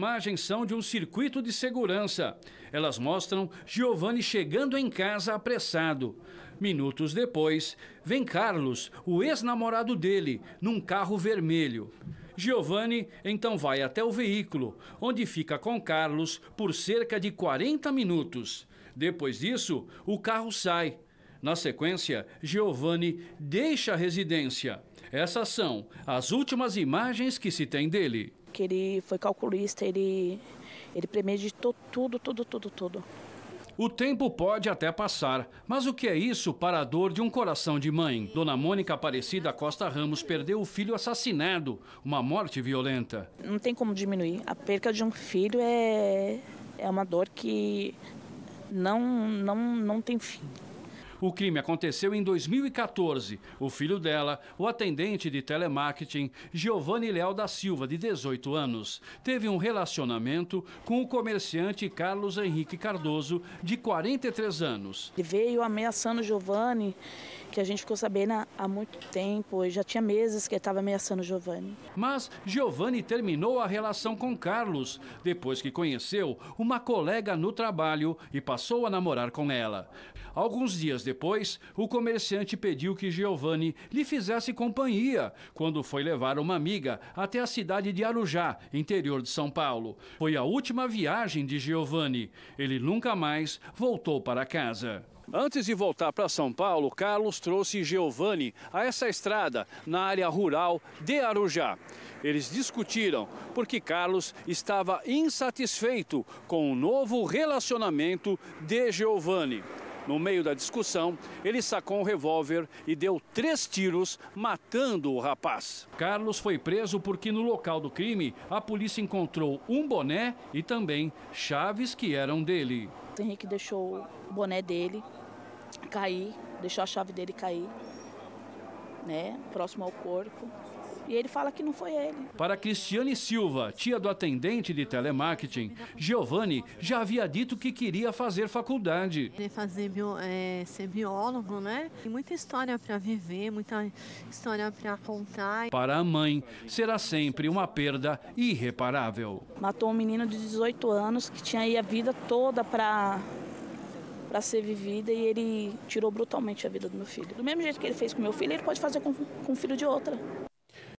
Imagens são de um circuito de segurança. Elas mostram Giovanni chegando em casa apressado. Minutos depois, vem Carlos, o ex-namorado dele, num carro vermelho. Giovanni então vai até o veículo, onde fica com Carlos por cerca de 40 minutos. Depois disso, o carro sai. Na sequência, Giovanni deixa a residência. Essas são as últimas imagens que se tem dele que ele foi calculista, ele, ele premeditou tudo, tudo, tudo, tudo. O tempo pode até passar, mas o que é isso para a dor de um coração de mãe? Dona Mônica Aparecida Costa Ramos perdeu o filho assassinado, uma morte violenta. Não tem como diminuir. A perca de um filho é, é uma dor que não, não, não tem fim. O crime aconteceu em 2014. O filho dela, o atendente de telemarketing, Giovanni Leal da Silva, de 18 anos, teve um relacionamento com o comerciante Carlos Henrique Cardoso, de 43 anos. Ele veio ameaçando Giovanni que a gente ficou sabendo há muito tempo, e já tinha meses que ele estava ameaçando Giovanni. Mas Giovanni terminou a relação com Carlos, depois que conheceu uma colega no trabalho e passou a namorar com ela. Alguns dias depois, o comerciante pediu que Giovanni lhe fizesse companhia quando foi levar uma amiga até a cidade de Arujá, interior de São Paulo. Foi a última viagem de Giovanni. Ele nunca mais voltou para casa. Antes de voltar para São Paulo, Carlos trouxe Giovanni a essa estrada na área rural de Arujá. Eles discutiram porque Carlos estava insatisfeito com o novo relacionamento de Giovanni. No meio da discussão, ele sacou um revólver e deu três tiros, matando o rapaz. Carlos foi preso porque no local do crime, a polícia encontrou um boné e também chaves que eram dele. O Henrique deixou o boné dele cair, deixou a chave dele cair, né, próximo ao corpo. E ele fala que não foi ele. Para Cristiane Silva, tia do atendente de telemarketing, Giovanni já havia dito que queria fazer faculdade. Queria fazer bio, é, ser biólogo, né? Tem muita história para viver, muita história para contar. Para a mãe, será sempre uma perda irreparável. Matou um menino de 18 anos que tinha aí a vida toda para para ser vivida e ele tirou brutalmente a vida do meu filho. Do mesmo jeito que ele fez com meu filho, ele pode fazer com, com o filho de outra.